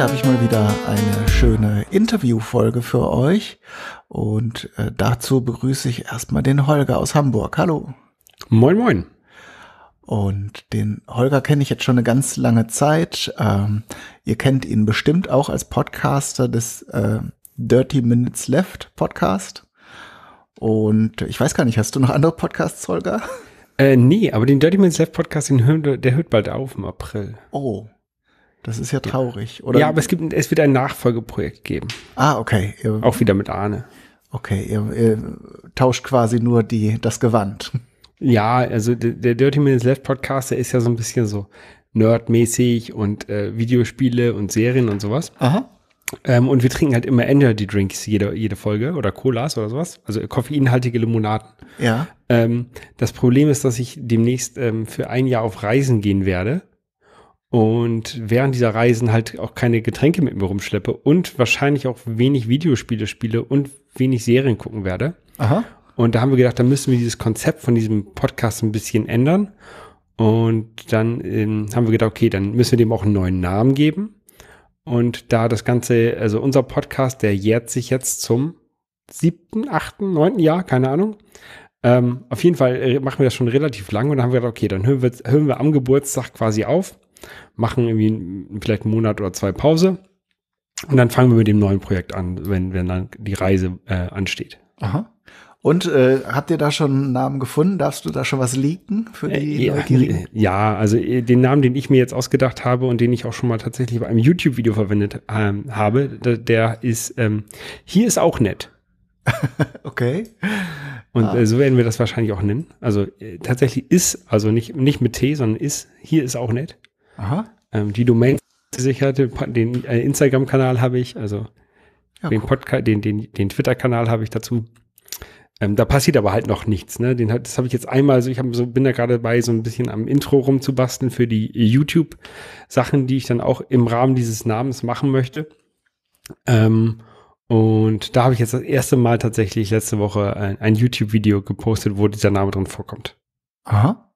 Heute habe ich mal wieder eine schöne Interviewfolge für euch und äh, dazu begrüße ich erstmal den Holger aus Hamburg. Hallo. Moin, moin. Und den Holger kenne ich jetzt schon eine ganz lange Zeit. Ähm, ihr kennt ihn bestimmt auch als Podcaster des äh, Dirty Minutes Left Podcast. Und ich weiß gar nicht, hast du noch andere Podcasts, Holger? Äh, nee, aber den Dirty Minutes Left Podcast, den hört, der hört bald auf im April. Oh, das ist ja traurig, oder? Ja, aber es gibt, es wird ein Nachfolgeprojekt geben. Ah, okay. Ihr, Auch wieder mit Arne. Okay, ihr, ihr tauscht quasi nur die, das Gewand. Ja, also der, der Dirty Minutes Left Podcast, der ist ja so ein bisschen so nerdmäßig und äh, Videospiele und Serien und sowas. Aha. Ähm, und wir trinken halt immer Energy Drinks jede, jede Folge oder Colas oder sowas. Also koffeinhaltige Limonaden. Ja. Ähm, das Problem ist, dass ich demnächst ähm, für ein Jahr auf Reisen gehen werde und während dieser Reisen halt auch keine Getränke mit mir rumschleppe und wahrscheinlich auch wenig Videospiele spiele und wenig Serien gucken werde. Aha. Und da haben wir gedacht, da müssen wir dieses Konzept von diesem Podcast ein bisschen ändern. Und dann ähm, haben wir gedacht, okay, dann müssen wir dem auch einen neuen Namen geben. Und da das Ganze, also unser Podcast, der jährt sich jetzt zum siebten, achten, neunten Jahr, keine Ahnung. Ähm, auf jeden Fall äh, machen wir das schon relativ lang und dann haben wir gedacht, okay, dann hören wir, hören wir am Geburtstag quasi auf machen irgendwie vielleicht einen Monat oder zwei Pause und dann fangen wir mit dem neuen Projekt an, wenn, wenn dann die Reise äh, ansteht. Aha. Und äh, habt ihr da schon einen Namen gefunden? Darfst du da schon was leaken für die äh, ja, Neugierigen? Ja, also äh, den Namen, den ich mir jetzt ausgedacht habe und den ich auch schon mal tatsächlich bei einem YouTube-Video verwendet ähm, habe, der ist ähm, Hier ist auch nett. okay. Und ah. äh, so werden wir das wahrscheinlich auch nennen. Also äh, tatsächlich ist, also nicht, nicht mit T, sondern ist, hier ist auch nett. Ähm, die Domain gesichert, den äh, Instagram-Kanal habe ich, also ja, den, cool. den, den, den Twitter-Kanal habe ich dazu. Ähm, da passiert aber halt noch nichts. Ne? Den, das habe ich jetzt einmal, also ich so, bin da gerade dabei, so ein bisschen am Intro rumzubasteln für die YouTube-Sachen, die ich dann auch im Rahmen dieses Namens machen möchte. Ähm, und da habe ich jetzt das erste Mal tatsächlich letzte Woche ein, ein YouTube-Video gepostet, wo dieser Name drin vorkommt. Aha.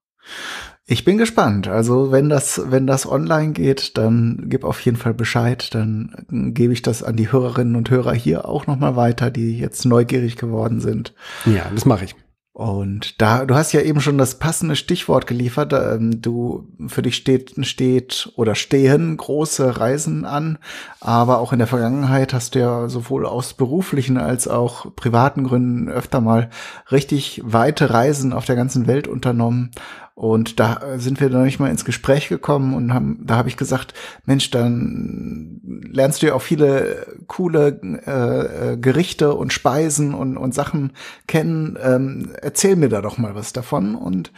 Ich bin gespannt. Also wenn das, wenn das online geht, dann gib auf jeden Fall Bescheid. Dann gebe ich das an die Hörerinnen und Hörer hier auch nochmal weiter, die jetzt neugierig geworden sind. Ja, das mache ich. Und da, du hast ja eben schon das passende Stichwort geliefert. Ähm, du, für dich steht, steht oder stehen große Reisen an. Aber auch in der Vergangenheit hast du ja sowohl aus beruflichen als auch privaten Gründen öfter mal richtig weite Reisen auf der ganzen Welt unternommen. Und da sind wir dann nicht mal ins Gespräch gekommen und haben, da habe ich gesagt, Mensch, dann lernst du ja auch viele coole äh, äh, Gerichte und Speisen und, und Sachen kennen. Ähm, erzähl mir da doch mal was davon. Und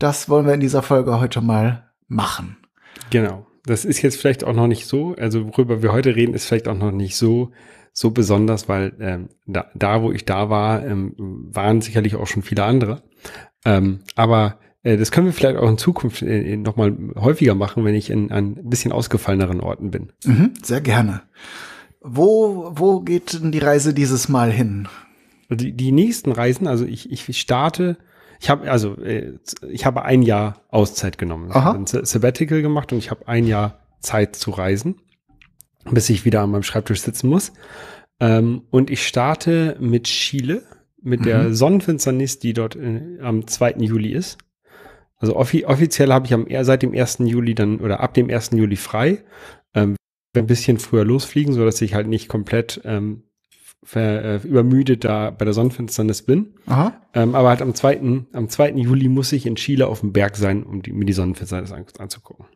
das wollen wir in dieser Folge heute mal machen. Genau. Das ist jetzt vielleicht auch noch nicht so, also worüber wir heute reden, ist vielleicht auch noch nicht so so besonders, weil ähm, da, da, wo ich da war, ähm, waren sicherlich auch schon viele andere. Ähm, aber äh, das können wir vielleicht auch in Zukunft äh, nochmal häufiger machen, wenn ich in, ein bisschen ausgefalleneren Orten bin. Mhm, sehr gerne. Wo, wo geht denn die Reise dieses Mal hin? Die, die nächsten Reisen, also ich, ich starte, ich habe also äh, ich habe ein Jahr Auszeit genommen. Aha. Ich habe ein Sabbatical gemacht und ich habe ein Jahr Zeit zu reisen, bis ich wieder an meinem Schreibtisch sitzen muss. Ähm, und ich starte mit Chile mit der mhm. Sonnenfinsternis, die dort am 2. Juli ist. Also offi offiziell habe ich am, seit dem 1. Juli dann oder ab dem 1. Juli frei. Ähm, ein bisschen früher losfliegen, sodass ich halt nicht komplett ähm, ver, äh, übermüdet da bei der Sonnenfinsternis bin. Ähm, aber halt am 2. am 2. Juli muss ich in Chile auf dem Berg sein, um die, mir die Sonnenfinsternis an, anzugucken.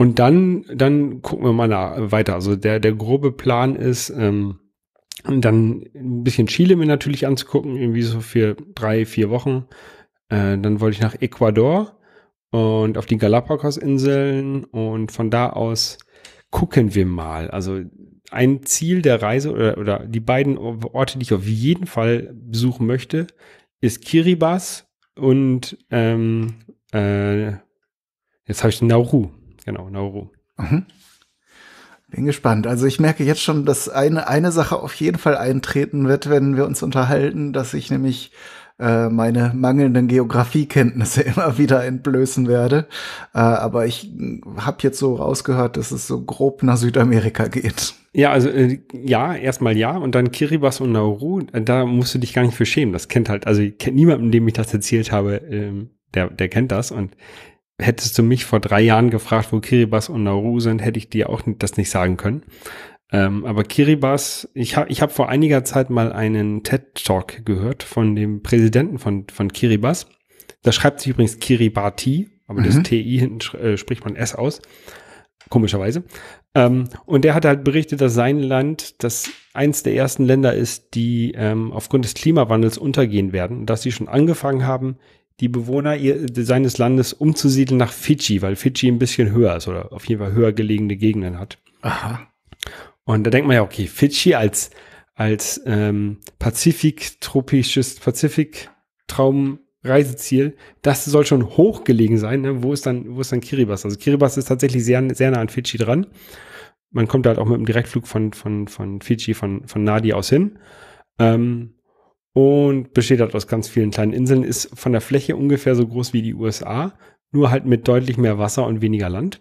Und dann, dann gucken wir mal nach, äh, weiter. Also der, der grobe Plan ist, ähm, dann ein bisschen Chile mir natürlich anzugucken, irgendwie so für drei, vier Wochen. Äh, dann wollte ich nach Ecuador und auf die Galapagos-Inseln und von da aus gucken wir mal. Also ein Ziel der Reise oder, oder die beiden Orte, die ich auf jeden Fall besuchen möchte, ist Kiribati und ähm, äh, jetzt habe ich Nauru. Genau, Nauru. Mhm. Bin gespannt. Also ich merke jetzt schon, dass eine, eine Sache auf jeden Fall eintreten wird, wenn wir uns unterhalten, dass ich nämlich äh, meine mangelnden Geografiekenntnisse immer wieder entblößen werde. Äh, aber ich äh, habe jetzt so rausgehört, dass es so grob nach Südamerika geht. Ja, also äh, ja, erstmal ja und dann Kiribati und Nauru, äh, da musst du dich gar nicht für schämen. Das kennt halt, also kennt niemanden, dem ich das erzählt habe, ähm, der, der kennt das und hättest du mich vor drei Jahren gefragt, wo Kiribati und Nauru sind, hätte ich dir auch das nicht sagen können. Ähm, aber Kiribati, ich habe ich hab vor einiger Zeit mal einen TED-Talk gehört von dem Präsidenten von, von Kiribati. Da schreibt sich übrigens Kiribati, aber mhm. das TI hinten äh, spricht man S aus, komischerweise. Ähm, und der hat halt berichtet, dass sein Land das eins der ersten Länder ist, die ähm, aufgrund des Klimawandels untergehen werden und dass sie schon angefangen haben, die Bewohner ihr, seines Landes umzusiedeln nach Fidschi, weil Fidschi ein bisschen höher ist oder auf jeden Fall höher gelegene Gegenden hat. Aha. Und da denkt man ja, okay, Fidschi als, als ähm, Pazifik-tropisches traumreiseziel das soll schon hochgelegen sein. Ne? Wo, ist dann, wo ist dann Kiribati? Also Kiribati ist tatsächlich sehr, sehr nah an Fidschi dran. Man kommt halt auch mit einem Direktflug von, von, von Fidschi, von, von Nadi aus hin. Ähm, und besteht halt aus ganz vielen kleinen Inseln, ist von der Fläche ungefähr so groß wie die USA, nur halt mit deutlich mehr Wasser und weniger Land.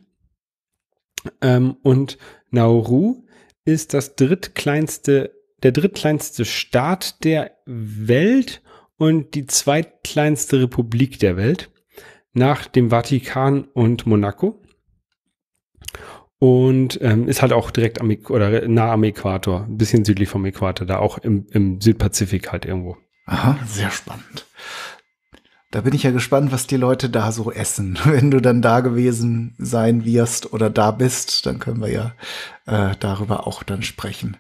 Ähm, und Nauru ist das drittkleinste, der drittkleinste Staat der Welt und die zweitkleinste Republik der Welt nach dem Vatikan und Monaco. Und ähm, ist halt auch direkt am, oder nah am Äquator, ein bisschen südlich vom Äquator, da auch im, im Südpazifik halt irgendwo. Aha, sehr spannend. Da bin ich ja gespannt, was die Leute da so essen. Wenn du dann da gewesen sein wirst oder da bist, dann können wir ja äh, darüber auch dann sprechen.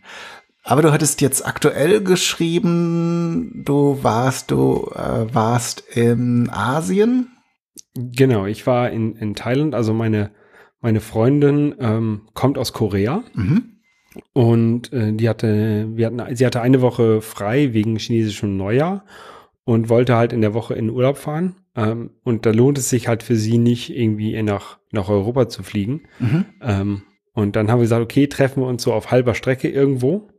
Aber du hattest jetzt aktuell geschrieben, du warst, du äh, warst in Asien. Genau, ich war in, in Thailand. Also meine, meine Freundin ähm, kommt aus Korea. Mhm. Und äh, die hatte, wir hatten, sie hatte eine Woche frei wegen chinesischem Neujahr und wollte halt in der Woche in den Urlaub fahren. Ähm, und da lohnt es sich halt für sie nicht, irgendwie nach, nach Europa zu fliegen. Mhm. Ähm, und dann haben wir gesagt, okay, treffen wir uns so auf halber Strecke irgendwo.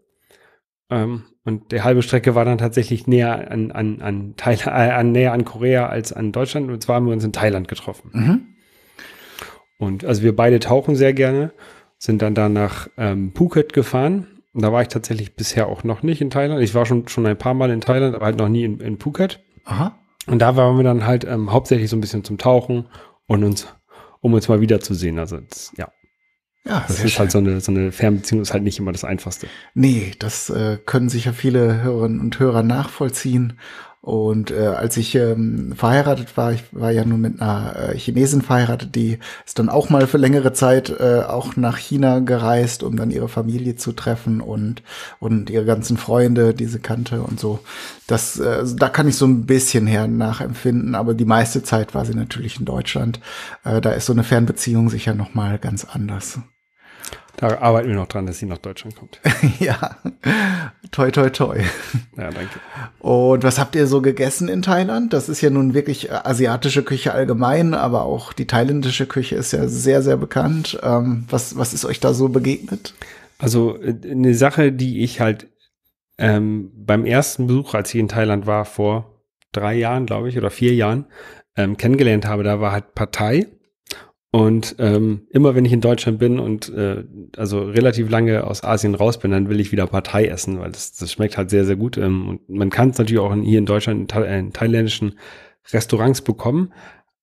Ähm, und die halbe Strecke war dann tatsächlich näher an, an, an, Thailand, äh, an, näher an Korea als an Deutschland. Und zwar haben wir uns in Thailand getroffen. Mhm. Und also wir beide tauchen sehr gerne, sind dann da nach ähm, Phuket gefahren und da war ich tatsächlich bisher auch noch nicht in Thailand. Ich war schon, schon ein paar Mal in Thailand, aber halt noch nie in, in Phuket. Aha. Und da waren wir dann halt ähm, hauptsächlich so ein bisschen zum Tauchen und uns, um uns mal wiederzusehen. Also, das, ja. Ja, das ist halt schön. halt so eine, so eine Fernbeziehung, ist halt nicht immer das Einfachste. Nee, das äh, können sicher viele Hörerinnen und Hörer nachvollziehen. Und äh, als ich ähm, verheiratet war, ich war ja nun mit einer äh, Chinesin verheiratet, die ist dann auch mal für längere Zeit äh, auch nach China gereist, um dann ihre Familie zu treffen und, und ihre ganzen Freunde, die sie kannte und so. Das, äh, also da kann ich so ein bisschen her nachempfinden, aber die meiste Zeit war sie natürlich in Deutschland. Äh, da ist so eine Fernbeziehung sicher nochmal ganz anders. Da arbeiten wir noch dran, dass sie nach Deutschland kommt. ja. Toi, toi, toi. Ja, danke. Und was habt ihr so gegessen in Thailand? Das ist ja nun wirklich äh, asiatische Küche allgemein, aber auch die thailändische Küche ist ja sehr, sehr bekannt. Ähm, was, was ist euch da so begegnet? Also äh, eine Sache, die ich halt ähm, beim ersten Besuch, als ich in Thailand war, vor drei Jahren, glaube ich, oder vier Jahren, ähm, kennengelernt habe, da war halt Partei. Und ähm, immer wenn ich in Deutschland bin und äh, also relativ lange aus Asien raus bin, dann will ich wieder Partei essen, weil das, das schmeckt halt sehr, sehr gut. Ähm, und man kann es natürlich auch in, hier in Deutschland in, Tha äh, in, thailändischen Restaurants bekommen.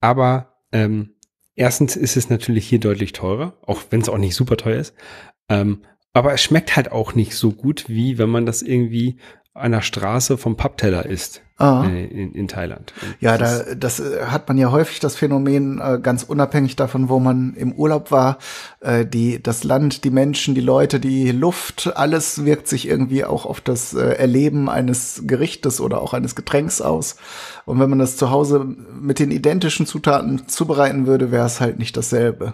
Aber ähm, erstens ist es natürlich hier deutlich teurer, auch wenn es auch nicht super teuer ist. Ähm, aber es schmeckt halt auch nicht so gut, wie wenn man das irgendwie einer Straße vom Pappteller isst. Ah. Äh, in, in, Thailand. Und ja, das, da, das äh, hat man ja häufig das Phänomen, äh, ganz unabhängig davon, wo man im Urlaub war, die, das Land, die Menschen, die Leute, die Luft, alles wirkt sich irgendwie auch auf das Erleben eines Gerichtes oder auch eines Getränks aus. Und wenn man das zu Hause mit den identischen Zutaten zubereiten würde, wäre es halt nicht dasselbe.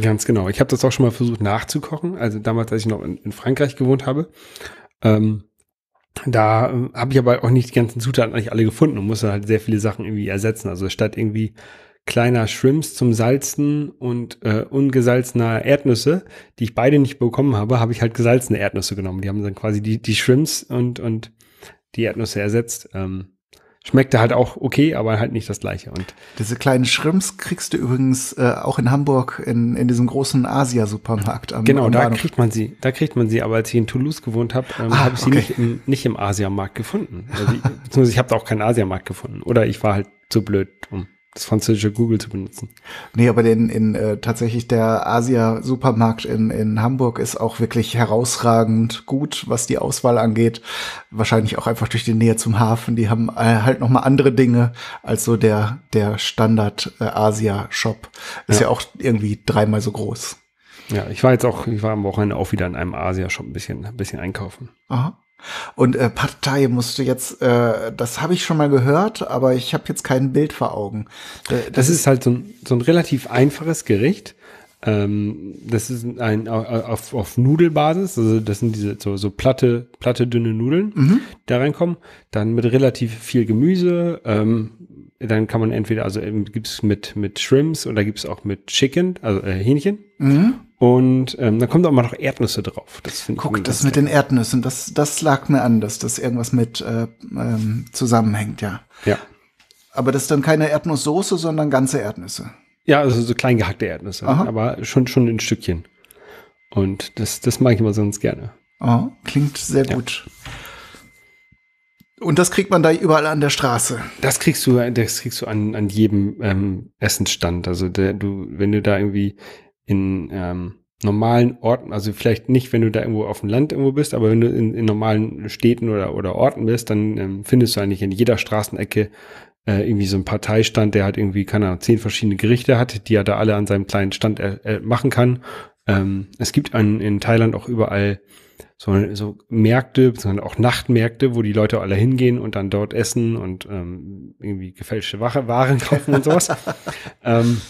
Ganz genau. Ich habe das auch schon mal versucht nachzukochen. Also damals, als ich noch in, in Frankreich gewohnt habe. Ähm da äh, habe ich aber auch nicht die ganzen Zutaten eigentlich alle gefunden und musste halt sehr viele Sachen irgendwie ersetzen. Also statt irgendwie kleiner Shrimps zum Salzen und äh, ungesalzener Erdnüsse, die ich beide nicht bekommen habe, habe ich halt gesalzene Erdnüsse genommen. Die haben dann quasi die, die Shrimps und, und die Erdnüsse ersetzt. Ähm, schmeckte halt auch okay, aber halt nicht das gleiche. Und diese kleinen Schrimps kriegst du übrigens äh, auch in Hamburg in, in diesem großen Asia-Supermarkt am Genau, am da kriegt man sie, da kriegt man sie, aber als ich in Toulouse gewohnt habe, ähm, ah, habe ich okay. sie nicht im, nicht im Asiamarkt gefunden. Also, beziehungsweise ich habe da auch keinen Asiamarkt gefunden. Oder ich war halt zu blöd, um das französische Google zu benutzen. Nee, aber den, in, äh, tatsächlich der Asia-Supermarkt in, in Hamburg ist auch wirklich herausragend gut, was die Auswahl angeht. Wahrscheinlich auch einfach durch die Nähe zum Hafen. Die haben äh, halt nochmal andere Dinge als so der, der Standard-Asia-Shop. Äh, ist ja. ja auch irgendwie dreimal so groß. Ja, ich war jetzt auch, ich war am Wochenende auch wieder in einem Asia-Shop ein bisschen, ein bisschen einkaufen. Aha. Und äh, Partei musste jetzt, äh, das habe ich schon mal gehört, aber ich habe jetzt kein Bild vor Augen. Äh, das, das, ist halt so ein, so ein relativ einfaches Gericht. Ähm, das ist ein auf, auf Nudelbasis, also das sind diese so, so platte, platte, dünne Nudeln, mhm. da reinkommen. Dann mit relativ viel Gemüse. Ähm, dann kann man entweder, also ähm, gibt es mit, mit Shrimps oder gibt es auch mit Chicken, also äh, Hähnchen. Mhm. Und ähm, dann kommt auch mal noch Erdnüsse drauf. Das Guck, das mit toll. den Erdnüssen, das, das lag mir an, dass das irgendwas mit äh, ähm, zusammenhängt, ja. Ja. Aber das ist dann keine Erdnusssoße, sondern ganze Erdnüsse. Ja, also so klein gehackte Erdnüsse, Aha. aber schon, schon in Stückchen. Und das, das mag ich immer sonst gerne. Oh, klingt sehr ja. gut. Und das kriegt man da überall an der Straße. Das kriegst du, das kriegst du an, an jedem ähm, Essensstand. Also der, du, wenn du da irgendwie in ähm, normalen Orten, also vielleicht nicht, wenn du da irgendwo auf dem Land irgendwo bist, aber wenn du in, in normalen Städten oder, oder Orten bist, dann ähm, findest du eigentlich in jeder Straßenecke äh, irgendwie so einen Parteistand, der halt irgendwie, keine Ahnung, zehn verschiedene Gerichte hat, die er da alle an seinem kleinen Stand äh, äh machen kann. Ähm, es gibt an, in Thailand auch überall so, so Märkte, sondern auch Nachtmärkte, wo die Leute alle hingehen und dann dort essen und ähm, irgendwie gefälschte Waren kaufen und sowas. ähm,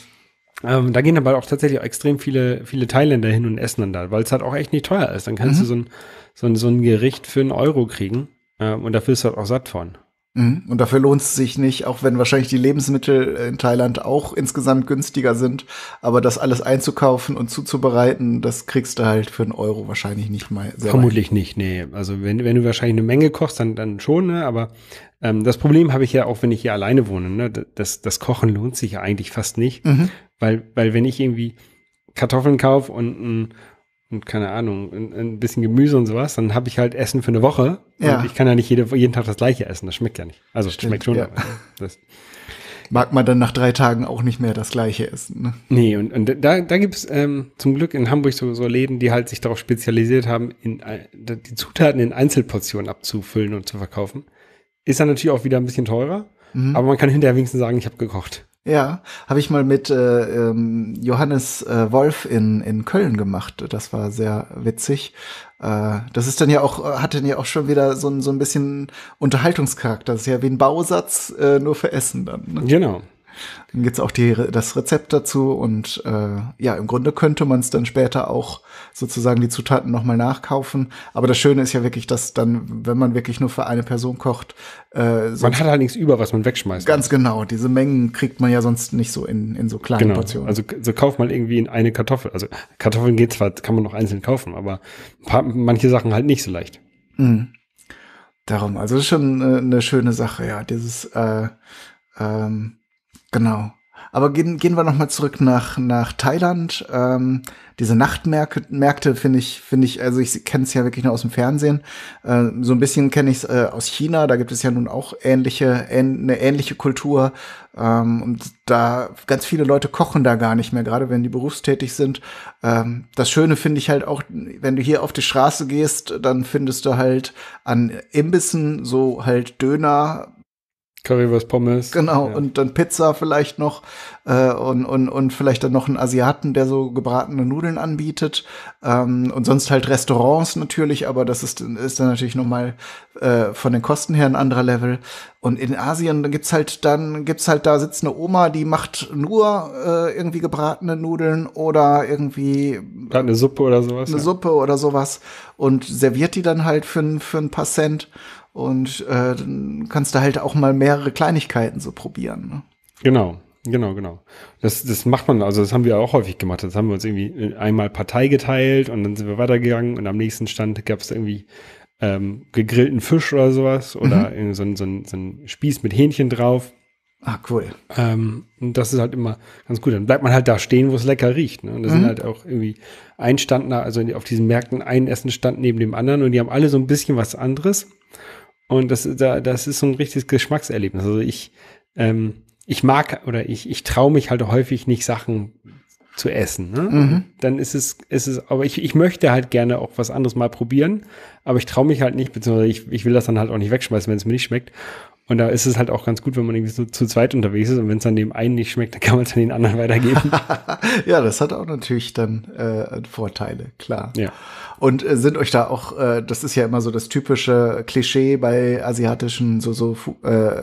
ähm, da gehen aber auch tatsächlich auch extrem viele, viele Thailänder hin und essen dann da, weil es halt auch echt nicht teuer ist. Dann kannst mhm. du so ein, so, ein, so ein Gericht für einen Euro kriegen äh, und dafür ist halt auch satt von. Mhm. Und dafür lohnt es sich nicht, auch wenn wahrscheinlich die Lebensmittel äh, in Thailand auch insgesamt günstiger sind. Aber das alles einzukaufen und zuzubereiten, das kriegst du halt für einen Euro wahrscheinlich nicht mal. Sehr Vermutlich weit. nicht, nee. Also wenn, wenn du wahrscheinlich eine Menge kochst, dann, dann schon, ne? aber ähm, das Problem habe ich ja auch, wenn ich hier alleine wohne. Ne? Das, das Kochen lohnt sich ja eigentlich fast nicht, mhm. Weil, weil wenn ich irgendwie Kartoffeln kaufe und und keine Ahnung, ein, ein, bisschen Gemüse und sowas, dann habe ich halt Essen für eine Woche. Ja. Und ich kann ja nicht jede, jeden Tag das gleiche essen. Das schmeckt ja nicht. Also Stimmt, schmeckt schon. Ja. Das. Mag man dann nach drei Tagen auch nicht mehr das gleiche essen. Ne? Nee, und, und da, da gibt es ähm, zum Glück in Hamburg so, so Läden, die halt sich darauf spezialisiert haben, in, äh, die Zutaten in Einzelportionen abzufüllen und zu verkaufen. Ist dann natürlich auch wieder ein bisschen teurer, mhm. aber man kann hinterher wenigstens sagen, ich habe gekocht. Ja, habe ich mal mit äh, ähm, Johannes äh, Wolf in, in Köln gemacht. Das war sehr witzig. Äh, das ist dann ja auch, äh, hat dann ja auch schon wieder so ein, so ein bisschen Unterhaltungscharakter. Das ist ja wie ein Bausatz, äh, nur für Essen dann. Ne? Genau. Dann gibt's auch die, das Rezept dazu und äh, ja, im Grunde könnte man es dann später auch sozusagen die Zutaten nochmal nachkaufen. Aber das Schöne ist ja wirklich, dass dann, wenn man wirklich nur für eine Person kocht, äh, man hat halt nichts über, was man wegschmeißt. Ganz also. genau, diese Mengen kriegt man ja sonst nicht so in, in so kleinen genau. Portionen. Also so kauft man irgendwie in eine Kartoffel. Also Kartoffeln geht zwar, kann man noch einzeln kaufen, aber paar, manche Sachen halt nicht so leicht. Mhm. Darum, also das ist schon äh, eine schöne Sache, ja, dieses äh, ähm, Genau. Aber gehen, gehen wir nochmal zurück nach, nach Thailand. Ähm, diese Nachtmärkte finde ich, finde ich, also ich kenne es ja wirklich nur aus dem Fernsehen. Äh, so ein bisschen kenne ich es äh, aus China, da gibt es ja nun auch ähnliche, ähn, eine ähnliche Kultur. Ähm, und da ganz viele Leute kochen da gar nicht mehr, gerade wenn die berufstätig sind. Ähm, das Schöne finde ich halt auch, wenn du hier auf die Straße gehst, dann findest du halt an Imbissen so halt Döner, Currywurst, Pommes. Genau, ja. und dann Pizza vielleicht noch äh, und, und, und vielleicht dann noch einen Asiaten, der so gebratene Nudeln anbietet. Ähm, und sonst halt Restaurants natürlich, aber das ist, ist dann natürlich nochmal äh, von den Kosten her ein anderer Level. Und in Asien gibt's halt dann, gibt's halt da sitzt eine Oma, die macht nur äh, irgendwie gebratene Nudeln oder irgendwie ja, eine Suppe oder sowas. Eine ja. Suppe oder sowas und serviert die dann halt für, für ein paar Cent. Und äh, dann kannst du halt auch mal mehrere Kleinigkeiten so probieren. Ne? Genau, Genau, genau. Das, das macht man, also das haben wir auch häufig gemacht. Das haben wir uns irgendwie äh, einmal Partei geteilt und dann sind wir weitergegangen und am nächsten Stand gab es irgendwie ähm, gegrillten Fisch oder sowas oder mhm. so, so, so ein Spieß mit Hähnchen drauf. Ah, cool. Ähm, und das ist halt immer ganz gut. Dann bleibt man halt da stehen, wo es lecker riecht. Ne? Und das mhm. sind halt auch irgendwie ein Stand, also auf diesen Märkten ein Essenstand neben dem anderen und die haben alle so ein bisschen was anderes. Und das, da, das ist so ein richtiges Geschmackserlebnis. Also ich, ähm, ich mag oder ich, ich traue mich halt häufig nicht Sachen zu essen. Ne? Mhm. Dann ist es, ist es, aber ich, ich möchte halt gerne auch was anderes mal probieren, aber ich traue mich halt nicht, beziehungsweise ich, ich will das dann halt auch nicht wegschmeißen, wenn es mir nicht schmeckt. Und da ist es halt auch ganz gut, wenn man irgendwie so zu zweit unterwegs ist und wenn es dann dem einen nicht schmeckt, dann kann man es an den anderen weitergeben. ja, das hat auch natürlich dann äh, Vorteile, klar. Ja. Und äh, sind euch da auch, äh, das ist ja immer so das typische Klischee bei asiatischen so so äh,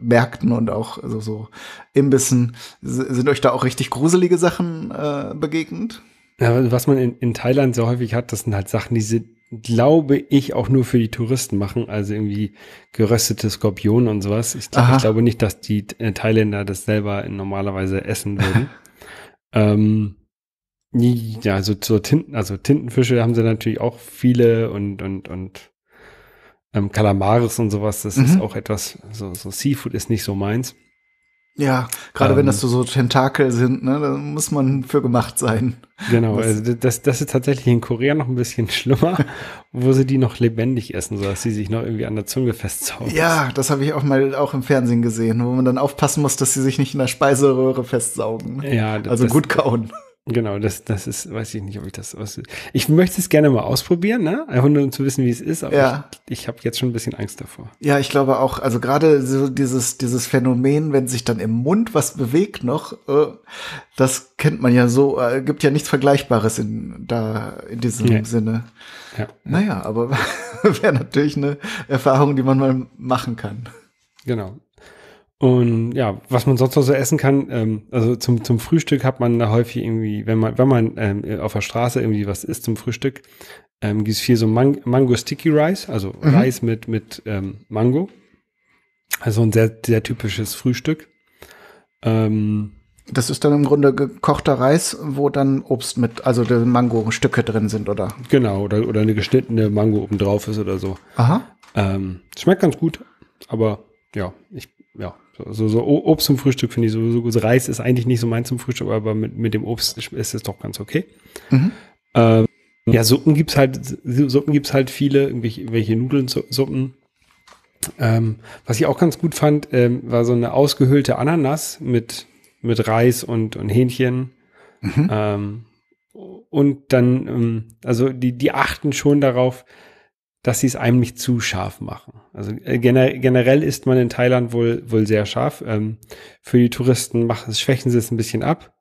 Märkten und auch so so Imbissen, sind euch da auch richtig gruselige Sachen äh, begegnet? Ja, was man in, in Thailand so häufig hat, das sind halt Sachen, die sind glaube ich, auch nur für die Touristen machen, also irgendwie geröstete Skorpione und sowas. Ich, glaub, ich glaube nicht, dass die äh, Thailänder das selber normalerweise essen würden. ähm, ja, so, so Tinten, also Tintenfische haben sie natürlich auch viele und, und, und ähm, Kalamaris und sowas, das mhm. ist auch etwas, so, so Seafood ist nicht so meins. Ja, gerade ähm, wenn das so, so Tentakel sind, ne, da muss man für gemacht sein. Genau, das, also das, das ist tatsächlich in Korea noch ein bisschen schlimmer, wo sie die noch lebendig essen, sodass sie sich noch irgendwie an der Zunge festsaugen. Ja, das habe ich auch mal auch im Fernsehen gesehen, wo man dann aufpassen muss, dass sie sich nicht in der Speiseröhre festsaugen. Ne? Ja, also das, also gut kauen. Genau, das, das ist, weiß ich nicht, ob ich das was. Ich möchte es gerne mal ausprobieren, ne? Einfach nur um zu wissen, wie es ist, aber ja. ich, ich habe jetzt schon ein bisschen Angst davor. Ja, ich glaube auch, also gerade so dieses, dieses Phänomen, wenn sich dann im Mund was bewegt noch, äh, das kennt man ja so, äh, gibt ja nichts Vergleichbares in, da, in diesem nee. Sinne. Ja. Naja, aber wäre natürlich eine Erfahrung, die man mal machen kann. Genau. Und ja, was man sonst noch so essen kann, ähm, also zum, zum Frühstück hat man da häufig irgendwie, wenn man, wenn man ähm, auf der Straße irgendwie was isst zum Frühstück, ähm, gibt es viel so Mang Mango Sticky Rice, also mhm. Reis mit, mit ähm, Mango. Also ein sehr, sehr typisches Frühstück. Ähm, das ist dann im Grunde gekochter Reis, wo dann Obst mit, also Mango-Stücke drin sind, oder? Genau, oder, oder eine geschnittene Mango oben drauf ist oder so. Aha. Ähm, schmeckt ganz gut, aber ja, ich, ja, so, so Obst zum Frühstück finde ich sowieso gut. Reis ist eigentlich nicht so mein zum Frühstück, aber mit, mit dem Obst ist es doch ganz okay. Mhm. Ähm, ja, Suppen gibt's halt, Suppen gibt's halt viele, irgendwelche, welche Nudeln, Suppen. Ähm, was ich auch ganz gut fand, ähm, war so eine ausgehöhlte Ananas mit, mit Reis und, und Hähnchen. Mhm. Ähm, und dann, ähm, also die, die achten schon darauf, dass sie es einem nicht zu scharf machen. Also äh, generell ist man in Thailand wohl, wohl sehr scharf. Ähm, für die Touristen machen, schwächen sie es ein bisschen ab.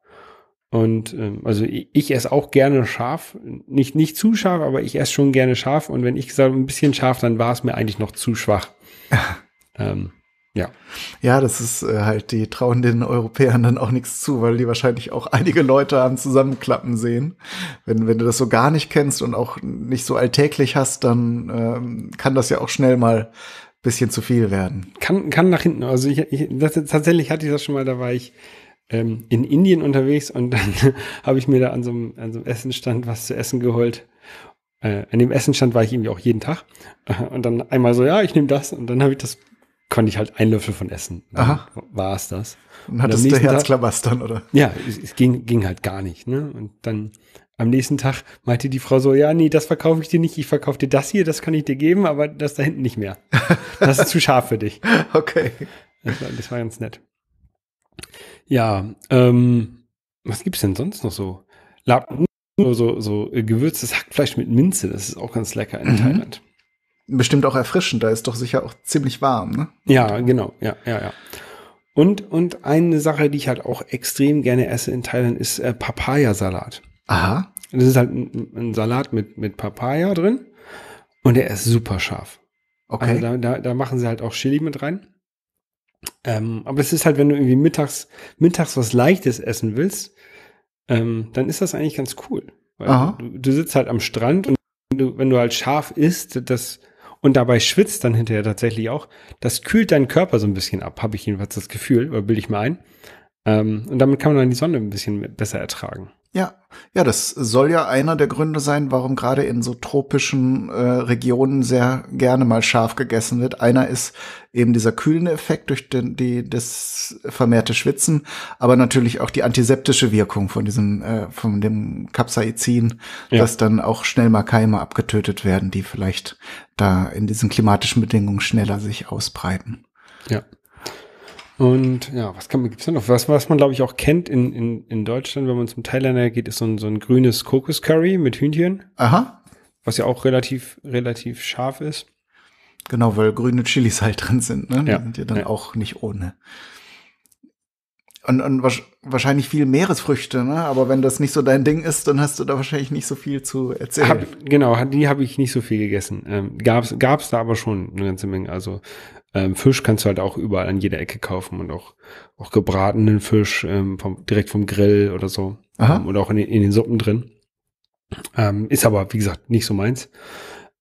Und ähm, also ich, ich esse auch gerne scharf. Nicht, nicht zu scharf, aber ich esse schon gerne scharf. Und wenn ich gesagt ein bisschen scharf, dann war es mir eigentlich noch zu schwach. ähm, ja. Ja, das ist äh, halt, die trauen den Europäern dann auch nichts zu, weil die wahrscheinlich auch einige Leute haben zusammenklappen sehen. Wenn, wenn du das so gar nicht kennst und auch nicht so alltäglich hast, dann ähm, kann das ja auch schnell mal ein bisschen zu viel werden. Kann, kann nach hinten. Also ich, ich das, tatsächlich hatte ich das schon mal, da war ich ähm, in Indien unterwegs und dann habe ich mir da an so, einem, an so einem Essenstand was zu essen geholt äh, an dem Essenstand war ich irgendwie auch jeden Tag. und dann einmal so, ja, ich nehme das. Und dann habe ich das konnte ich halt einen Löffel von essen. Aha. war es das. Und hattest du Herzklabastern, oder? Ja, es, ging, ging halt gar nicht. Ne? Und dann am nächsten Tag meinte die Frau so, ja, nee, das verkaufe ich dir nicht, ich verkaufe dir das hier, das kann ich dir geben, aber das da hinten nicht mehr. Das ist zu scharf für dich. Okay. Das war, das war ganz nett. Ja, ähm, was gibt es denn sonst noch so? Lab so, so, so äh, gewürztes Hackfleisch mit Minze, das ist auch ganz lecker in mhm. Thailand bestimmt auch erfrischend. Da ist doch sicher auch ziemlich warm. Ne? Ja, genau. Ja, ja, ja. Und, und eine Sache, die ich halt auch extrem gerne esse in Thailand, ist äh, Papaya-Salat. Aha. Das ist halt ein, ein, Salat mit, mit Papaya drin und der ist super scharf. Okay. Also da, da, da machen sie halt auch Chili mit rein. Ähm, aber es ist halt, wenn du irgendwie mittags, mittags was Leichtes essen willst, ähm, dann ist das eigentlich ganz cool. Weil Aha. Du, du sitzt halt am Strand und du, wenn du halt scharf isst, das und dabei schwitzt dann hinterher tatsächlich auch, das kühlt deinen Körper so ein bisschen ab, habe ich jedenfalls das Gefühl, oder bilde ich mir ein. Ähm, und damit kann man dann die Sonne ein bisschen besser ertragen. Ja, ja, das soll ja einer der Gründe sein, warum gerade in so tropischen äh, Regionen sehr gerne mal scharf gegessen wird. Einer ist eben dieser kühlende Effekt durch den, die, das vermehrte Schwitzen, aber natürlich auch die antiseptische Wirkung von diesem, äh, von dem Capsaicin, ja. dass dann auch schnell mal Keime abgetötet werden, die vielleicht da in diesen klimatischen Bedingungen schneller sich ausbreiten. Ja. Und ja, was gibt es denn noch? Was, was man, glaube ich, auch kennt in, in, in Deutschland, wenn man zum Thailänder geht, ist so ein, so ein grünes Kokoscurry mit Hühnchen. Aha. Was ja auch relativ, relativ scharf ist. Genau, weil grüne Chilis halt drin sind, ne? Die ja. sind ja dann ja. auch nicht ohne. Und, und wahrscheinlich viel Meeresfrüchte, ne? Aber wenn das nicht so dein Ding ist, dann hast du da wahrscheinlich nicht so viel zu erzählen. Hab, genau, die habe ich nicht so viel gegessen. Ähm, gab's gab's da aber schon eine ganze Menge. Also ähm, Fisch kannst du halt auch überall an jeder Ecke kaufen und auch, auch gebratenen Fisch ähm, vom, direkt vom Grill oder so. Ähm, oder auch in, in, den Suppen drin. Ähm, ist aber, wie gesagt, nicht so meins.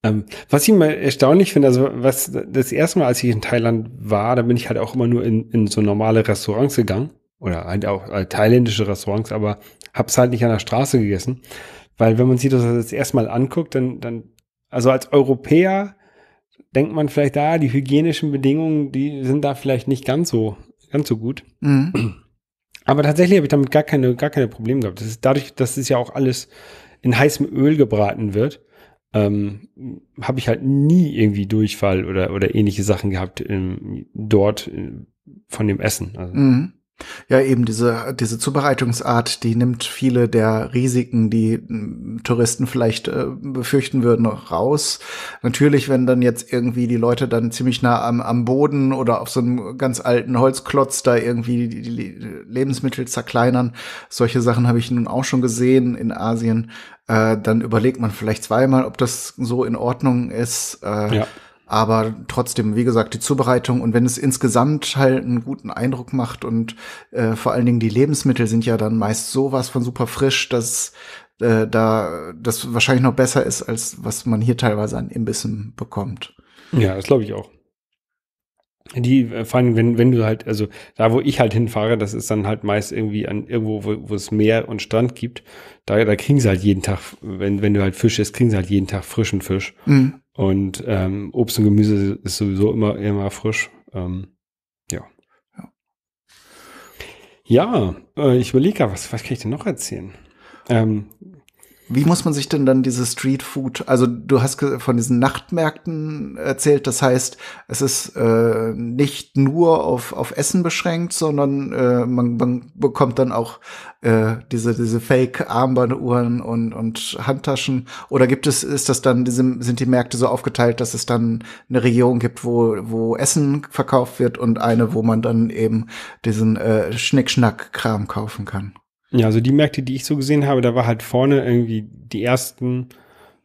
Ähm, was ich mal erstaunlich finde, also was das erste Mal, als ich in Thailand war, da bin ich halt auch immer nur in, in so normale Restaurants gegangen. Oder halt auch äh, thailändische Restaurants, aber hab's halt nicht an der Straße gegessen. Weil wenn man sich das jetzt erstmal anguckt, dann, dann, also als Europäer denkt man vielleicht, ah, die hygienischen Bedingungen, die sind da vielleicht nicht ganz so, ganz so gut. Mhm. Aber tatsächlich habe ich damit gar keine, gar keine Probleme gehabt. Das ist dadurch, dass es ja auch alles in heißem Öl gebraten wird, ähm, habe ich halt nie irgendwie Durchfall oder, oder ähnliche Sachen gehabt ähm, dort äh, von dem Essen. Also, mhm. Ja, eben diese, diese Zubereitungsart, die nimmt viele der Risiken, die hm, Touristen vielleicht äh, befürchten würden, raus. Natürlich, wenn dann jetzt irgendwie die Leute dann ziemlich nah am, am Boden oder auf so einem ganz alten Holzklotz da irgendwie die, die Lebensmittel zerkleinern. Solche Sachen habe ich nun auch schon gesehen in Asien. Äh, dann überlegt man vielleicht zweimal, ob das so in Ordnung ist. Äh, ja. Aber trotzdem, wie gesagt, die Zubereitung und wenn es insgesamt halt einen guten Eindruck macht und äh, vor allen Dingen die Lebensmittel sind ja dann meist sowas von super frisch, dass äh, da das wahrscheinlich noch besser ist, als was man hier teilweise an Imbissen bekommt. Ja, das glaube ich auch. Die, äh, vor allem, wenn, wenn du halt, also da, wo ich halt hinfahre, das ist dann halt meist irgendwie an irgendwo, wo, wo es Meer und Strand gibt, da, da kriegen sie halt jeden Tag, wenn, wenn du halt Fisch isst, kriegen sie halt jeden Tag frischen Fisch. Mhm. Und ähm, Obst und Gemüse ist sowieso immer, immer frisch. Ähm, ja. Ja, ja äh, ich überlege was, was kann ich denn noch erzählen? Ähm, wie muss man sich denn dann diese Street Food, also du hast von diesen Nachtmärkten erzählt, das heißt, es ist äh, nicht nur auf, auf Essen beschränkt, sondern äh, man, man bekommt dann auch äh, diese, diese Fake-Armbanduhren und, und Handtaschen. Oder gibt es, ist das dann, diese, sind die Märkte so aufgeteilt, dass es dann eine Region gibt, wo, wo Essen verkauft wird und eine, wo man dann eben diesen äh, Schnickschnack-Kram kaufen kann? Ja, also die Märkte, die ich so gesehen habe, da war halt vorne irgendwie die ersten,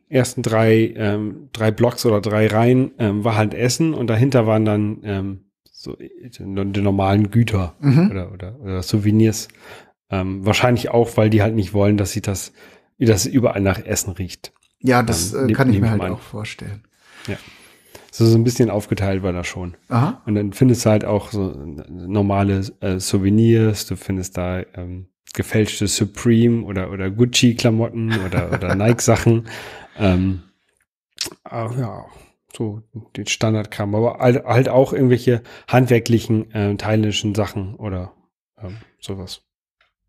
ersten drei, ähm, drei Blocks oder drei Reihen ähm, war halt Essen und dahinter waren dann ähm, so die normalen Güter mhm. oder, oder, oder, Souvenirs. Ähm, wahrscheinlich auch, weil die halt nicht wollen, dass sie das, wie das überall nach Essen riecht. Ja, das ähm, äh, kann ich mir halt an. auch vorstellen. Ja. So, so ein bisschen aufgeteilt war da schon. Aha. Und dann findest du halt auch so normale äh, Souvenirs, du findest da ähm, gefälschte Supreme oder, oder Gucci-Klamotten oder, oder Nike-Sachen. ähm, ah, ja, so den Standardkram, aber halt, halt auch irgendwelche handwerklichen äh, thailändischen Sachen oder ähm, sowas.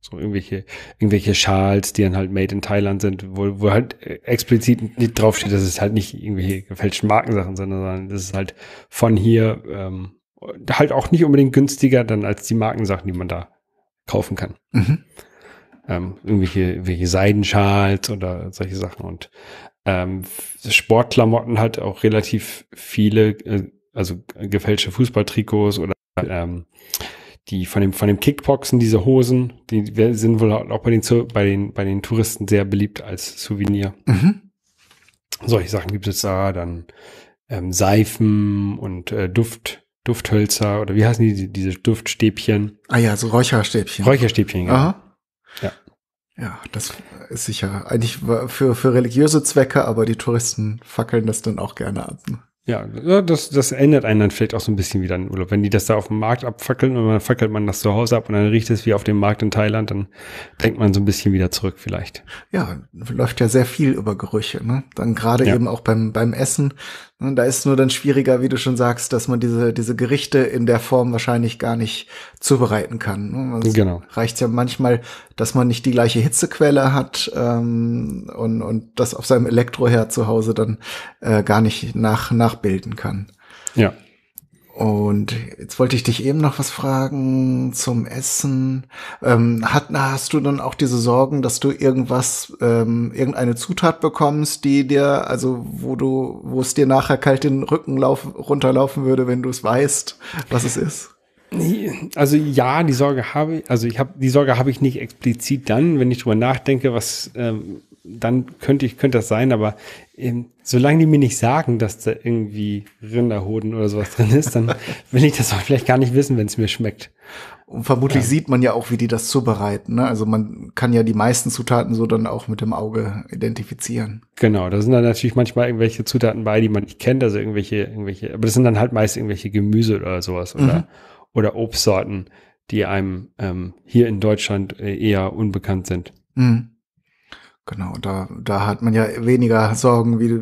So irgendwelche, irgendwelche Schals, die dann halt made in Thailand sind, wo, wo halt äh, explizit nicht draufsteht, dass es halt nicht irgendwelche gefälschten Markensachen sind, sondern das ist halt von hier ähm, halt auch nicht unbedingt günstiger dann als die Markensachen, die man da kaufen kann. Mhm. Ähm, irgendwelche, irgendwelche Seidenschals oder solche Sachen und ähm, Sportklamotten halt auch relativ viele, äh, also gefälschte Fußballtrikots oder ähm, die von dem von dem Kickboxen diese Hosen, die sind wohl auch bei den bei den bei den Touristen sehr beliebt als Souvenir. Mhm. Solche Sachen gibt es da, dann ähm, Seifen und äh, Duft Dufthölzer oder wie heißen die, diese Duftstäbchen? Ah ja, so Räucherstäbchen. Räucherstäbchen, ja. Genau. Aha. Ja. Ja, das ist sicher eigentlich für, für religiöse Zwecke, aber die Touristen fackeln das dann auch gerne ab. Ne? Ja, das, das ändert einen dann vielleicht auch so ein bisschen wieder in Urlaub. Wenn die das da auf dem Markt abfackeln und dann fackelt man das zu Hause ab und dann riecht es wie auf dem Markt in Thailand, dann denkt man so ein bisschen wieder zurück vielleicht. Ja, läuft ja sehr viel über Gerüche. Ne? Dann gerade ja. eben auch beim, beim Essen und ne, da ist es nur dann schwieriger, wie du schon sagst, dass man diese, diese Gerichte in der Form wahrscheinlich gar nicht zubereiten kann. Also genau. Reicht ja manchmal, dass man nicht die gleiche Hitzequelle hat ähm, und, und das auf seinem Elektroherd zu Hause dann äh, gar nicht nach, nachbilden kann. Ja. Und jetzt wollte ich dich eben noch was fragen zum Essen. Ähm, hat, hast du dann auch diese Sorgen, dass du irgendwas, ähm, irgendeine Zutat bekommst, die dir, also wo du, wo es dir nachher kalt den Rücken lauf, runterlaufen würde, wenn du es weißt, was es ist? Also ja, die Sorge habe ich, also ich habe die Sorge habe ich nicht explizit dann, wenn ich drüber nachdenke, was ähm, dann könnte ich, könnte das sein, aber ähm, solange die mir nicht sagen, dass da irgendwie Rinderhoden oder sowas drin ist, dann will ich das auch vielleicht gar nicht wissen, wenn es mir schmeckt. Und vermutlich ja. sieht man ja auch, wie die das zubereiten. Ne? Also man kann ja die meisten Zutaten so dann auch mit dem Auge identifizieren. Genau, da sind dann natürlich manchmal irgendwelche Zutaten bei, die man nicht kennt, also irgendwelche, irgendwelche, aber das sind dann halt meist irgendwelche Gemüse oder sowas oder, mhm. oder Obstsorten, die einem ähm, hier in Deutschland äh, eher unbekannt sind. Mhm. Genau, da, da hat man ja weniger Sorgen, wie,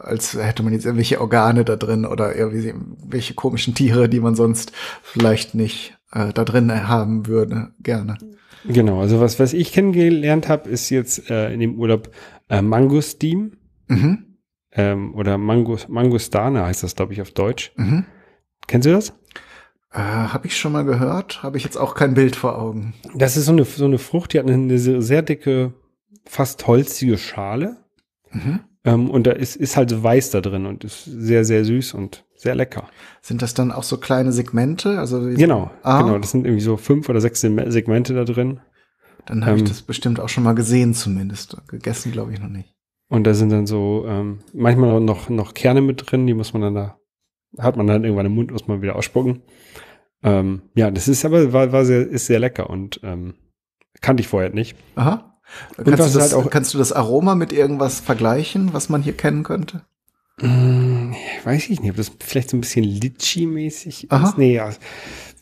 als hätte man jetzt irgendwelche Organe da drin oder irgendwelche komischen Tiere, die man sonst vielleicht nicht äh, da drin haben würde, gerne. Genau, also was, was ich kennengelernt habe, ist jetzt äh, in dem Urlaub äh, Mangustin mhm. ähm, oder Mangus, Mangustana heißt das, glaube ich, auf Deutsch. Mhm. Kennst du das? Äh, habe ich schon mal gehört, habe ich jetzt auch kein Bild vor Augen. Das ist so eine, so eine Frucht, die hat eine, eine sehr dicke fast holzige Schale. Mhm. Ähm, und da ist, ist halt weiß da drin und ist sehr, sehr süß und sehr lecker. Sind das dann auch so kleine Segmente? Also genau, ah. genau. Das sind irgendwie so fünf oder sechs Segmente da drin. Dann habe ähm, ich das bestimmt auch schon mal gesehen, zumindest. Gegessen, glaube ich, noch nicht. Und da sind dann so ähm, manchmal noch, noch Kerne mit drin, die muss man dann da, hat man dann irgendwann im Mund, muss man wieder ausspucken. Ähm, ja, das ist aber, war, war sehr, ist sehr lecker und ähm, kannte ich vorher nicht. Aha. Und kannst, du das, halt auch, kannst du das Aroma mit irgendwas vergleichen, was man hier kennen könnte? Hm, weiß ich nicht, ob das vielleicht so ein bisschen Litschi-mäßig ist. Nee, ja.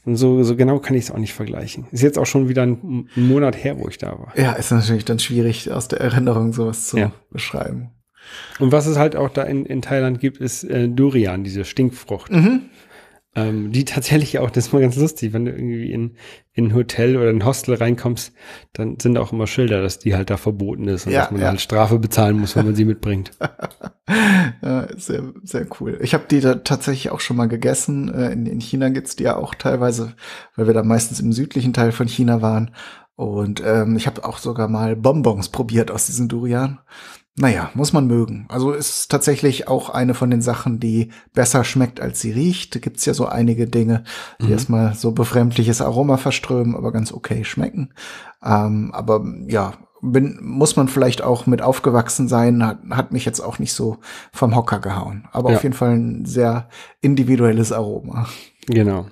So, so genau kann ich es auch nicht vergleichen. Ist jetzt auch schon wieder ein Monat her, wo ich da war. Ja, ist natürlich dann schwierig, aus der Erinnerung sowas zu ja. beschreiben. Und was es halt auch da in, in Thailand gibt, ist äh, Durian, diese Stinkfrucht. Mhm. Ähm, die tatsächlich auch, das ist mal ganz lustig, wenn du irgendwie in, in ein Hotel oder ein Hostel reinkommst, dann sind auch immer Schilder, dass die halt da verboten ist und ja, dass man ja. halt Strafe bezahlen muss, wenn man sie mitbringt. ja, sehr, sehr cool. Ich habe die da tatsächlich auch schon mal gegessen. Äh, in, in China gibt's die ja auch teilweise, weil wir da meistens im südlichen Teil von China waren. Und ähm, ich habe auch sogar mal Bonbons probiert aus diesen Durian. Naja, muss man mögen. Also ist tatsächlich auch eine von den Sachen, die besser schmeckt, als sie riecht. Gibt's ja so einige Dinge, die mhm. erstmal so befremdliches Aroma verströmen, aber ganz okay schmecken. Ähm, aber ja, bin, muss man vielleicht auch mit aufgewachsen sein, hat, hat mich jetzt auch nicht so vom Hocker gehauen. Aber ja. auf jeden Fall ein sehr individuelles Aroma. Genau.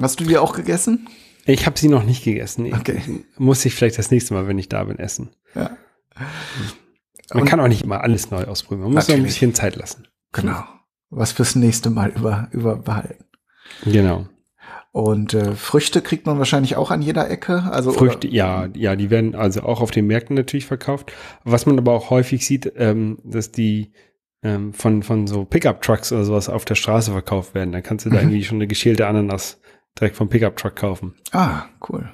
Hast du die auch gegessen? Ich habe sie noch nicht gegessen. Okay. muss ich vielleicht das nächste Mal, wenn ich da bin, essen. Ja. Man und kann auch nicht immer alles neu ausprobieren. Man muss ein bisschen Zeit lassen. Genau. Was fürs nächste Mal über, überbehalten. Genau. Und äh, Früchte kriegt man wahrscheinlich auch an jeder Ecke. Also, Früchte, ja, ja, die werden also auch auf den Märkten natürlich verkauft. Was man aber auch häufig sieht, ähm, dass die ähm, von, von so Pickup-Trucks oder sowas auf der Straße verkauft werden. Dann kannst du da mhm. irgendwie schon eine geschälte Ananas direkt vom Pickup-Truck kaufen. Ah, cool.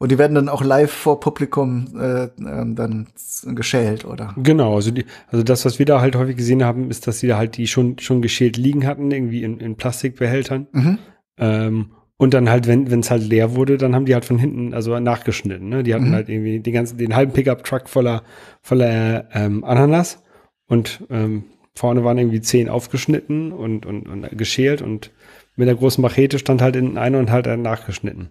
Und die werden dann auch live vor Publikum äh, äh, dann geschält, oder? Genau, also, die, also das, was wir da halt häufig gesehen haben, ist, dass sie da halt die schon, schon geschält liegen hatten, irgendwie in, in Plastikbehältern. Mhm. Ähm, und dann halt, wenn es halt leer wurde, dann haben die halt von hinten, also nachgeschnitten. Ne? Die hatten mhm. halt irgendwie den ganzen, den halben Pickup-Truck voller, voller ähm, Ananas und ähm, vorne waren irgendwie zehn aufgeschnitten und, und, und geschält und mit der großen Machete stand halt in einer und halt nachgeschnitten.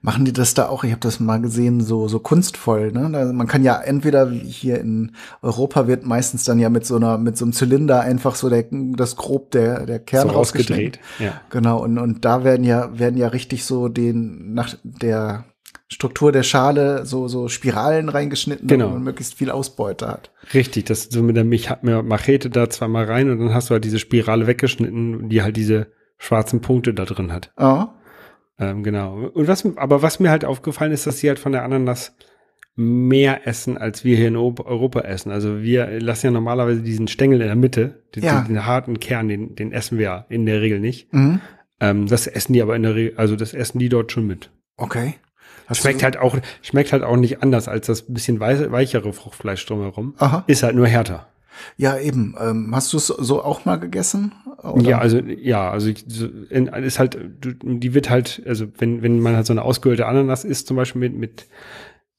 Machen die das da auch? Ich habe das mal gesehen, so so kunstvoll. Ne? Da, man kann ja entweder hier in Europa wird meistens dann ja mit so einer mit so einem Zylinder einfach so der, das grob der der Kern so rausgedreht. Ja. Genau. Und und da werden ja werden ja richtig so den nach der Struktur der Schale so, so Spiralen reingeschnitten, genau. damit man möglichst viel Ausbeute hat. Richtig, das so mit der Machete da zweimal rein und dann hast du halt diese Spirale weggeschnitten, die halt diese schwarzen Punkte da drin hat. Oh. Ähm, genau. Und was, aber was mir halt aufgefallen ist, dass sie halt von der Ananas mehr essen, als wir hier in Europa essen. Also wir lassen ja normalerweise diesen Stängel in der Mitte, den, ja. den, den harten Kern, den, den, essen wir ja in der Regel nicht. Mhm. Ähm, das essen die aber in der Regel, also das essen die dort schon mit. Okay. Hast schmeckt halt auch, schmeckt halt auch nicht anders als das bisschen weichere Fruchtfleisch drumherum. Aha. Ist halt nur härter. Ja, eben. Ähm, hast du es so auch mal gegessen? Oder? Ja, also ja, also ich, in, ist halt, du, die wird halt, also wenn, wenn man halt so eine ausgehöhlte Ananas isst, zum Beispiel mit, mit,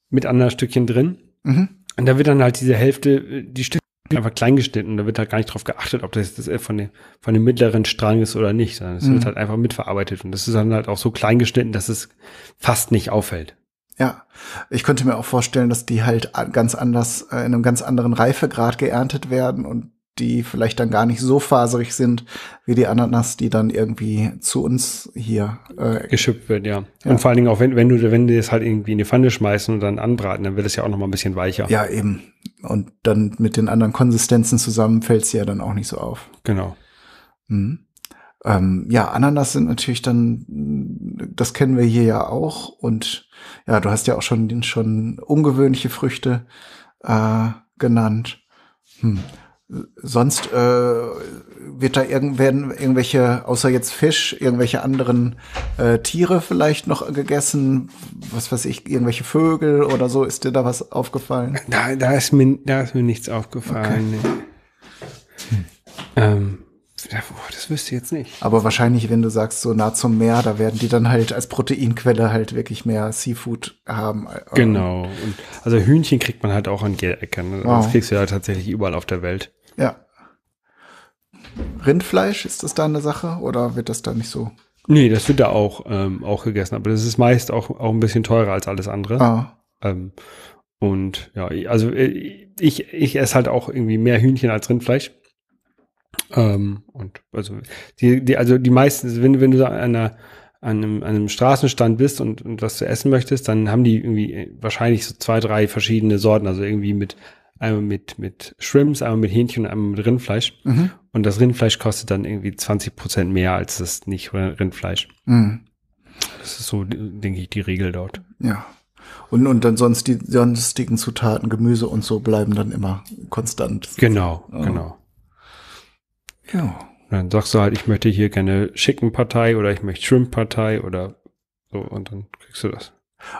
mit anderen Stückchen drin, mhm. und da wird dann halt diese Hälfte, die Stücke einfach kleingeschnitten, geschnitten, da wird halt gar nicht drauf geachtet, ob das, das äh, von, dem, von dem mittleren Strang ist oder nicht, sondern es mhm. wird halt einfach mitverarbeitet und das ist dann halt auch so kleingeschnitten, dass es fast nicht auffällt. Ja, ich könnte mir auch vorstellen, dass die halt ganz anders, äh, in einem ganz anderen Reifegrad geerntet werden und die vielleicht dann gar nicht so faserig sind wie die Ananas, die dann irgendwie zu uns hier äh, geschippt wird, ja. ja. Und vor allen Dingen auch wenn, wenn du wenn das halt irgendwie in die Pfanne schmeißen und dann anbraten, dann wird es ja auch noch mal ein bisschen weicher. Ja, eben. Und dann mit den anderen Konsistenzen zusammen fällt es ja dann auch nicht so auf. Genau. Mhm. Ähm, ja, Ananas sind natürlich dann, das kennen wir hier ja auch. Und ja, du hast ja auch schon, schon ungewöhnliche Früchte äh, genannt. Hm. Sonst äh, wird da irgend, werden irgendwelche, außer jetzt Fisch, irgendwelche anderen äh, Tiere vielleicht noch gegessen? Was weiß ich, irgendwelche Vögel oder so? Ist dir da was aufgefallen? Da, da, ist, mir, da ist mir nichts aufgefallen. Okay. Nee. Hm. Ähm das wüsste ich jetzt nicht. Aber wahrscheinlich, wenn du sagst, so nah zum Meer, da werden die dann halt als Proteinquelle halt wirklich mehr Seafood haben. Äh, ähm, genau. Und also Hühnchen kriegt man halt auch an Gelecken. Äh, wow. Das kriegst du ja tatsächlich überall auf der Welt. Ja. Rindfleisch, ist das da eine Sache oder wird das da nicht so? Nee, das wird da auch, ähm, auch gegessen. Aber das ist meist auch, auch ein bisschen teurer als alles andere. Ah. Ähm, und ja, also äh, ich, ich esse halt auch irgendwie mehr Hühnchen als Rindfleisch. Ähm, und also die, die, also die meisten, also wenn, wenn du an einer an einem, an einem Straßenstand bist und, und was zu essen möchtest, dann haben die irgendwie äh, wahrscheinlich so zwei, drei verschiedene Sorten. Also irgendwie mit einmal mit, mit Shrimps, einmal mit Hähnchen und einmal mit Rindfleisch. Mhm. Und das Rindfleisch kostet dann irgendwie 20 Prozent mehr als das Nicht-Rindfleisch. Mhm. Das ist so, denke ich, die Regel dort. Ja. Und, und dann sonst die sonstigen Zutaten, Gemüse und so bleiben dann immer konstant. Genau, oh. genau. Ja. dann sagst du halt, ich möchte hier gerne schicken Partei oder ich möchte Shrimp Partei oder so und dann kriegst du das.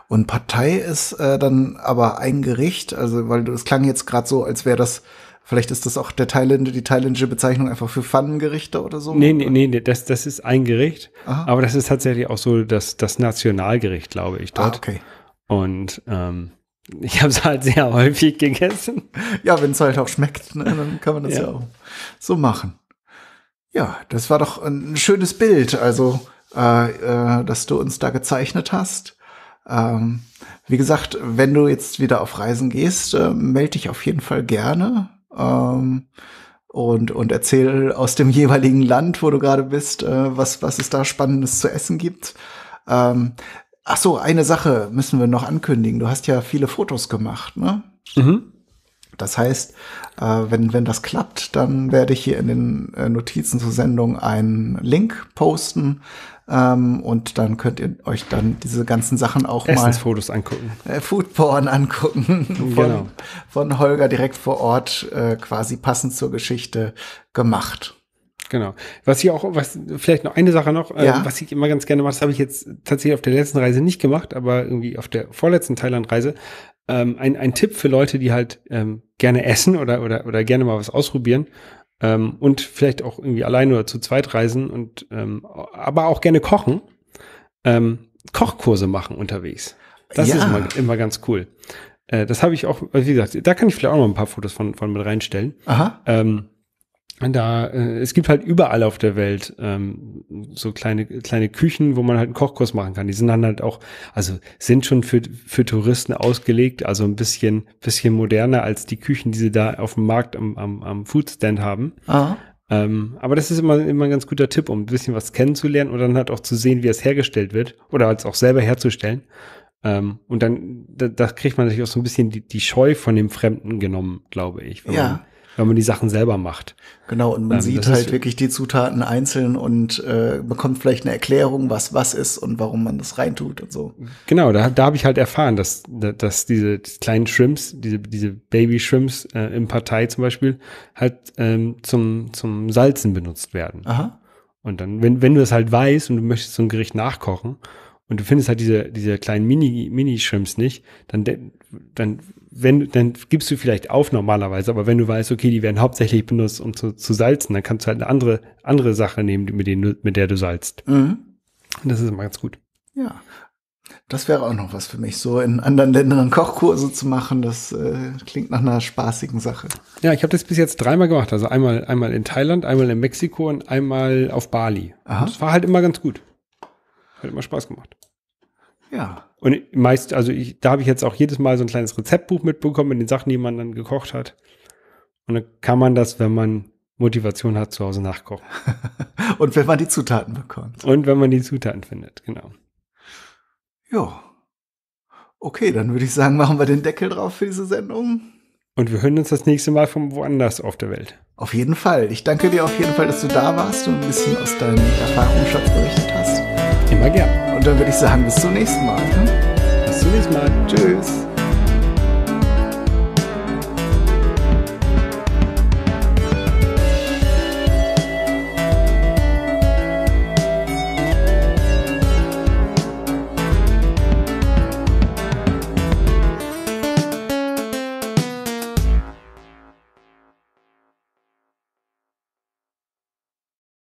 Und Partei ist äh, dann aber ein Gericht, also weil es klang jetzt gerade so, als wäre das Vielleicht ist das auch der thailändische, die thailändische Bezeichnung einfach für Pfannengerichte oder so? Nee, nee, nee, nee das, das ist ein Gericht. Aha. Aber das ist tatsächlich auch so das, das Nationalgericht, glaube ich, dort. Ah, okay. Und ähm, ich habe es halt sehr häufig gegessen. Ja, wenn es halt auch schmeckt, ne, dann kann man das ja. ja. auch so machen. Ja, das war doch ein schönes Bild, also äh, äh, dass du uns da gezeichnet hast. Ähm, wie gesagt, wenn du jetzt wieder auf Reisen gehst, äh, melde dich auf jeden Fall gerne ähm, und, und erzähl aus dem jeweiligen Land, wo du gerade bist, äh, was, was es da Spannendes zu essen gibt. Ähm, ach so, eine Sache müssen wir noch ankündigen. Du hast ja viele Fotos gemacht, ne? Mhm. Das heißt, äh, wenn, wenn das klappt, dann werde ich hier in den äh, Notizen zur Sendung einen Link posten. Ähm, und dann könnt ihr euch dann diese ganzen Sachen auch mal Essensfotos angucken. Äh, Foodporn angucken. Von, genau. von Holger direkt vor Ort, äh, quasi passend zur Geschichte gemacht. Genau. Was ich auch, was vielleicht noch eine Sache noch, äh, ja. äh, was ich immer ganz gerne mache, das habe ich jetzt tatsächlich auf der letzten Reise nicht gemacht, aber irgendwie auf der vorletzten Thailand-Reise ähm, ein, ein Tipp für Leute, die halt ähm, gerne essen oder, oder, oder gerne mal was ausprobieren ähm, und vielleicht auch irgendwie alleine oder zu zweit reisen und ähm, aber auch gerne kochen, ähm, Kochkurse machen unterwegs. Das ja. ist immer, immer ganz cool. Äh, das habe ich auch, wie gesagt, da kann ich vielleicht auch noch ein paar Fotos von, von mit reinstellen. Aha. Ähm, da, äh, es gibt halt überall auf der Welt ähm, so kleine, kleine Küchen, wo man halt einen Kochkurs machen kann. Die sind dann halt auch, also sind schon für, für Touristen ausgelegt, also ein bisschen, bisschen moderner als die Küchen, die sie da auf dem Markt am, am, am Foodstand haben. Aha. Ähm, aber das ist immer, immer ein ganz guter Tipp, um ein bisschen was kennenzulernen und dann halt auch zu sehen, wie es hergestellt wird oder als halt auch selber herzustellen. Ähm, und dann, da, da kriegt man sich auch so ein bisschen die, die Scheu von dem Fremden genommen, glaube ich. ja. Man, wenn man die Sachen selber macht. Genau, und man ähm, sieht halt wirklich die Zutaten einzeln und äh, bekommt vielleicht eine Erklärung, was was ist und warum man das reintut und so. Genau, da, da habe ich halt erfahren, dass, dass diese kleinen Shrimps, diese, diese Baby-Shrimps äh, im Partei zum Beispiel, halt ähm, zum, zum Salzen benutzt werden. Aha. Und dann, wenn, wenn du das halt weißt und du möchtest so ein Gericht nachkochen und du findest halt diese, diese kleinen Mini-Shrimps Mini nicht, dann, dann wenn, dann gibst du vielleicht auf normalerweise, aber wenn du weißt, okay, die werden hauptsächlich benutzt, um zu, zu salzen, dann kannst du halt eine andere, andere Sache nehmen, mit, denen, mit der du salzt. Mhm. Und das ist immer ganz gut. Ja. Das wäre auch noch was für mich, so in anderen Ländern Kochkurse zu machen. Das äh, klingt nach einer spaßigen Sache. Ja, ich habe das bis jetzt dreimal gemacht. Also einmal, einmal in Thailand, einmal in Mexiko und einmal auf Bali. Aha. Und das war halt immer ganz gut. Hat immer Spaß gemacht. Ja. Und meist, also ich, da habe ich jetzt auch jedes Mal so ein kleines Rezeptbuch mitbekommen mit den Sachen, die man dann gekocht hat. Und dann kann man das, wenn man Motivation hat, zu Hause nachkochen. Und wenn man die Zutaten bekommt. Und wenn man die Zutaten findet, genau. Ja. Okay, dann würde ich sagen, machen wir den Deckel drauf für diese Sendung. Und wir hören uns das nächste Mal von woanders auf der Welt. Auf jeden Fall. Ich danke dir auf jeden Fall, dass du da warst und ein bisschen aus deinem Erfahrungsschatz berichtet hast. Immer gern. Und dann würde ich sagen, bis zum nächsten Mal. Ne? Bis zum nächsten Mal. Tschüss.